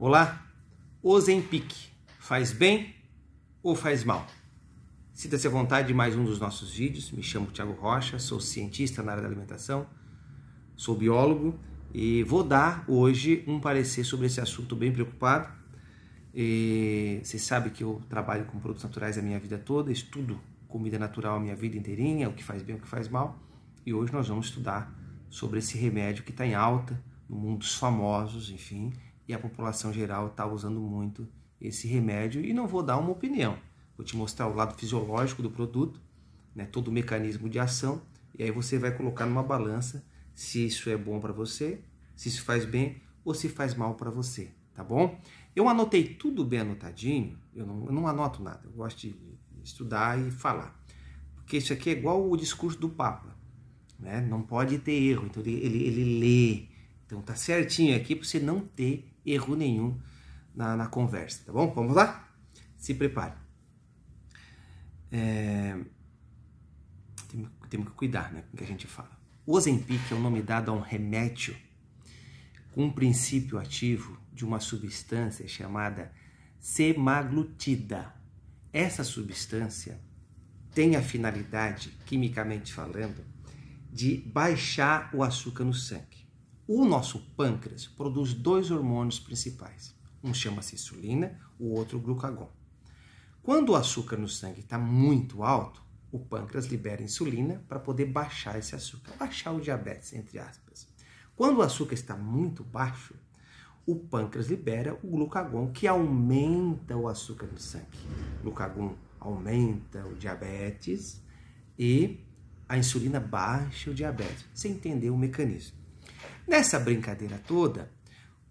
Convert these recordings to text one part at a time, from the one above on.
Olá, Ozempic faz bem ou faz mal? Sinta-se à vontade de mais um dos nossos vídeos. Me chamo Tiago Rocha, sou cientista na área da alimentação, sou biólogo e vou dar hoje um parecer sobre esse assunto bem preocupado. E você sabe que eu trabalho com produtos naturais a minha vida toda, estudo comida natural a minha vida inteirinha, o que faz bem, o que faz mal. E hoje nós vamos estudar sobre esse remédio que está em alta no mundo dos famosos, enfim, e a população geral está usando muito esse remédio. E não vou dar uma opinião, vou te mostrar o lado fisiológico do produto, né, todo o mecanismo de ação, e aí você vai colocar numa balança se isso é bom para você, se isso faz bem ou se faz mal para você, tá bom? Eu anotei tudo bem anotadinho, eu não, eu não anoto nada, eu gosto de estudar e falar. Porque isso aqui é igual o discurso do Papa, né? não pode ter erro, então ele, ele, ele lê. Então tá certinho aqui para você não ter erro nenhum na, na conversa, tá bom? Vamos lá? Se prepare. É... Temos, que cuidar né, com o que a gente fala. O Ozempic é o um nome dado a um remédio com um princípio ativo de uma substância chamada semaglutida. Essa substância tem a finalidade, quimicamente falando, de baixar o açúcar no sangue. O nosso pâncreas produz dois hormônios principais. Um chama-se insulina, o outro glucagon. Quando o açúcar no sangue está muito alto, o pâncreas libera insulina para poder baixar esse açúcar, baixar o diabetes, entre aspas. Quando o açúcar está muito baixo, o pâncreas libera o glucagon, que aumenta o açúcar no sangue. O glucagon aumenta o diabetes e a insulina baixa o diabetes. Você entendeu o mecanismo. Nessa brincadeira toda,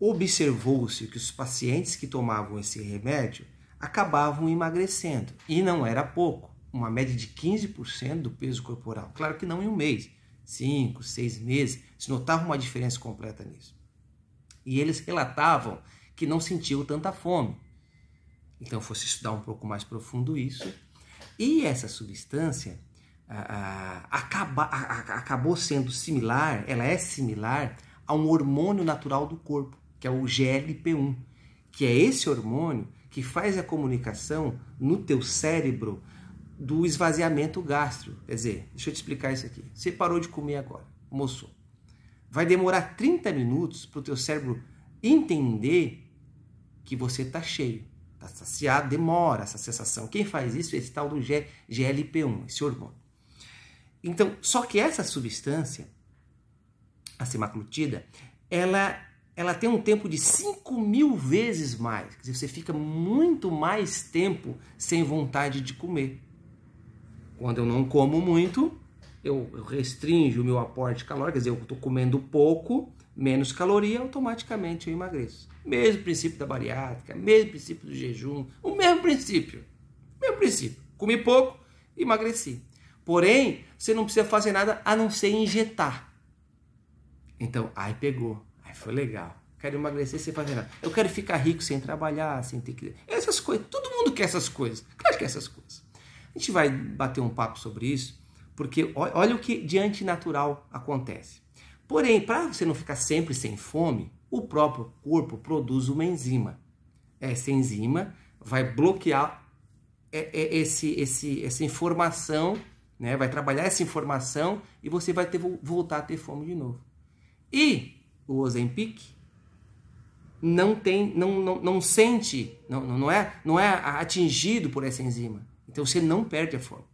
observou-se que os pacientes que tomavam esse remédio acabavam emagrecendo, e não era pouco, uma média de 15% do peso corporal. Claro que não em um mês, cinco, seis meses, se notava uma diferença completa nisso. E eles relatavam que não sentiam tanta fome. Então, fosse estudar um pouco mais profundo isso. E essa substância a, acabou sendo similar, ela é similar a um hormônio natural do corpo, que é o GLP-1, que é esse hormônio que faz a comunicação no teu cérebro do esvaziamento gástrico. Quer dizer, deixa eu te explicar isso aqui. Você parou de comer agora, moço. Vai demorar 30 minutos para o teu cérebro entender que você está cheio. Está saciado, demora essa sensação. Quem faz isso é esse tal do GLP-1, esse hormônio. Então, só que essa substância, a semaclutida, ela, ela tem um tempo de 5 mil vezes mais. Quer dizer, você fica muito mais tempo sem vontade de comer. Quando eu não como muito, eu, eu restringo o meu aporte calórico, quer dizer, eu estou comendo pouco, menos caloria, automaticamente eu emagreço. Mesmo princípio da bariátrica, mesmo princípio do jejum, o mesmo princípio. Mesmo princípio. Comi pouco, emagreci. Porém, você não precisa fazer nada a não ser injetar. Então, aí pegou, aí foi legal. Quero emagrecer sem fazer nada. Eu quero ficar rico sem trabalhar, sem ter que. Essas coisas. Todo mundo quer essas coisas. Claro que quer é essas coisas. A gente vai bater um papo sobre isso, porque olha o que de antinatural acontece. Porém, para você não ficar sempre sem fome, o próprio corpo produz uma enzima. Essa enzima vai bloquear é, é, esse, esse, essa informação né? Vai trabalhar essa informação e você vai ter, voltar a ter fome de novo. E o Ozempic não tem, não, não, não sente, não, não, é, não é atingido por essa enzima. Então você não perde a fome.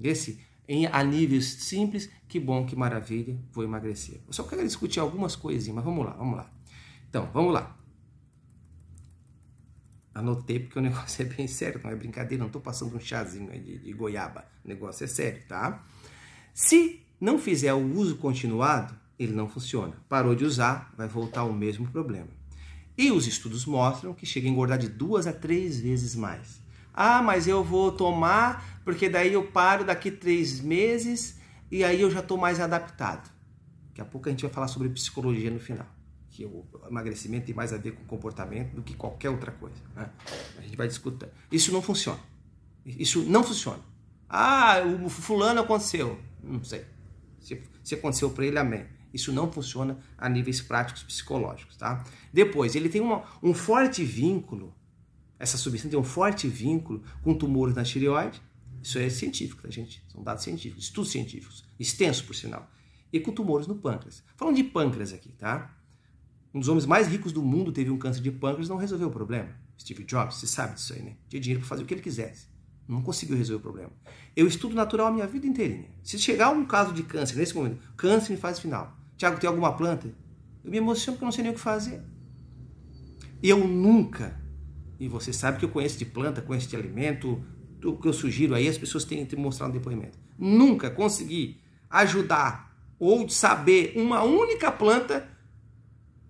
Esse em, a níveis simples, que bom, que maravilha, vou emagrecer. Eu só quero discutir algumas coisinhas, mas vamos lá, vamos lá. Então, vamos lá. Anotei porque o negócio é bem sério, não é brincadeira, não tô passando um chazinho de, de goiaba. O negócio é sério, tá? Se não fizer o uso continuado, ele não funciona. Parou de usar, vai voltar ao mesmo problema. E os estudos mostram que chega a engordar de duas a três vezes mais. Ah, mas eu vou tomar porque daí eu paro daqui três meses e aí eu já estou mais adaptado. Daqui a pouco a gente vai falar sobre psicologia no final que o emagrecimento tem mais a ver com comportamento do que qualquer outra coisa. Né? A gente vai discutindo. Isso não funciona. Isso não funciona. Ah, o fulano aconteceu. Não sei. Se, se aconteceu para ele, amém. Isso não funciona a níveis práticos psicológicos, tá? Depois, ele tem uma, um forte vínculo, essa substância tem um forte vínculo com tumores na tireoide. Isso é científico, tá, gente? São dados científicos, estudos científicos, extensos, por sinal. E com tumores no pâncreas. Falando de pâncreas aqui, tá? Um dos homens mais ricos do mundo teve um câncer de pâncreas não resolveu o problema. Steve Jobs, você sabe disso aí, né? Tinha dinheiro para fazer o que ele quisesse. Não conseguiu resolver o problema. Eu estudo natural a minha vida inteirinha. Se chegar um caso de câncer nesse momento, câncer em fase final. Tiago, tem alguma planta? Eu me emociono porque eu não sei nem o que fazer. Eu nunca, e você sabe que eu conheço de planta, conheço de alimento, o que eu sugiro aí, as pessoas têm que mostrar no depoimento. Nunca consegui ajudar ou saber uma única planta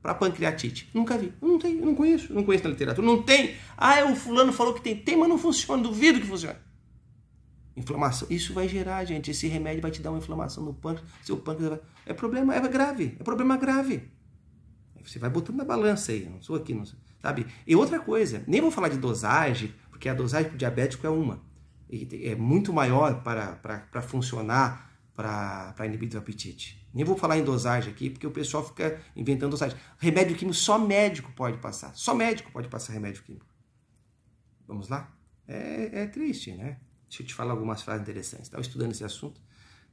para pancreatite. Nunca vi. não tenho, não conheço, não conheço na literatura. Não tem. Ah, é, o fulano falou que tem. Tem, mas não funciona. Duvido que funcione. Inflamação. Isso vai gerar, gente. Esse remédio vai te dar uma inflamação no pâncreas. Seu pâncreas vai... É problema, é grave. É problema grave. Você vai botando na balança aí. Não sou aqui, não sou. Sabe? E outra coisa, nem vou falar de dosagem, porque a dosagem para o diabético é uma. é muito maior para, para, para funcionar para inibir o apetite. Nem vou falar em dosagem aqui, porque o pessoal fica inventando dosagem. Remédio químico só médico pode passar. Só médico pode passar remédio químico. Vamos lá? É, é triste, né? Deixa eu te falar algumas frases interessantes. Estava estudando esse assunto.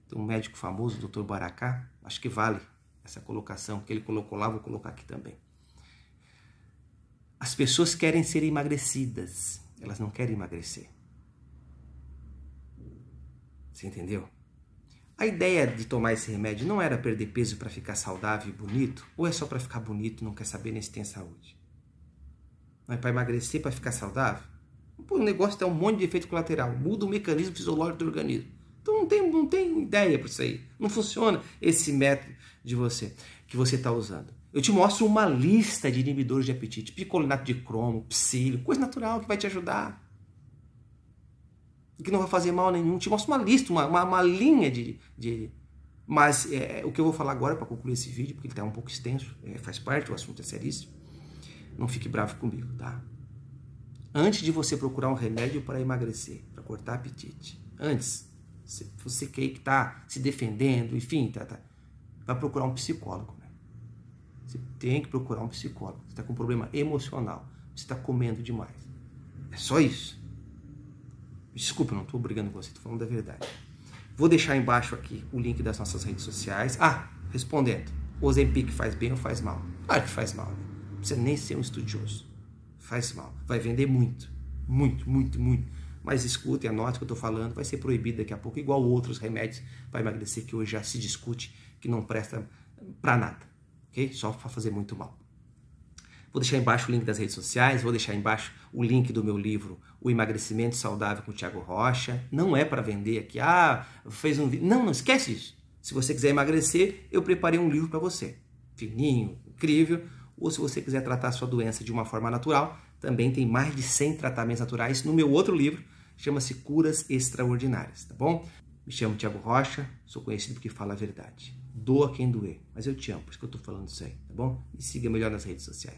Tem um médico famoso, o Dr. Baracá. Acho que vale essa colocação que ele colocou lá, vou colocar aqui também. As pessoas querem ser emagrecidas, elas não querem emagrecer. Você entendeu? A ideia de tomar esse remédio não era perder peso para ficar saudável e bonito, ou é só para ficar bonito, e não quer saber nem se tem saúde? Não é para emagrecer, para ficar saudável? Pô, o negócio tem um monte de efeito colateral, muda o mecanismo fisiológico do organismo. Então não tem, não tem ideia para isso aí. Não funciona esse método de você que você está usando. Eu te mostro uma lista de inibidores de apetite, picolinato de cromo, psílio, coisa natural que vai te ajudar e que não vai fazer mal nenhum. Te mostra uma lista, uma, uma, uma linha de. de mas é, o que eu vou falar agora para concluir esse vídeo, porque ele está um pouco extenso, é, faz parte, o assunto é seríssimo. Não fique bravo comigo, tá? Antes de você procurar um remédio para emagrecer, para cortar apetite, antes, se você que está se defendendo, enfim, tá, tá, vai procurar um psicólogo. Né? Você tem que procurar um psicólogo. Você está com um problema emocional, você está comendo demais. É só isso. Desculpa, não estou brigando com você, estou falando da verdade. Vou deixar embaixo aqui o link das nossas redes sociais. Ah, respondendo. O Zempic faz bem ou faz mal? Claro que faz mal, né? Não precisa nem ser um estudioso. Faz mal. Vai vender muito. Muito, muito, muito. Mas escute anote o que eu estou falando. Vai ser proibido daqui a pouco, igual outros remédios para emagrecer que hoje já se discute, que não presta para nada. Ok? Só para fazer muito mal. Vou deixar embaixo o link das redes sociais, vou deixar embaixo o link do meu livro O Emagrecimento Saudável com o Tiago Rocha. Não é para vender aqui, ah, fez um vídeo. Não, não esquece isso. Se você quiser emagrecer, eu preparei um livro para você. Fininho, incrível. Ou se você quiser tratar a sua doença de uma forma natural, também tem mais de 100 tratamentos naturais no meu outro livro, chama-se Curas Extraordinárias, tá bom? Me chamo Tiago Rocha, sou conhecido porque fala a verdade. Doa quem doer, mas eu te amo, por isso que eu tô falando isso aí, tá bom? Me siga melhor nas redes sociais.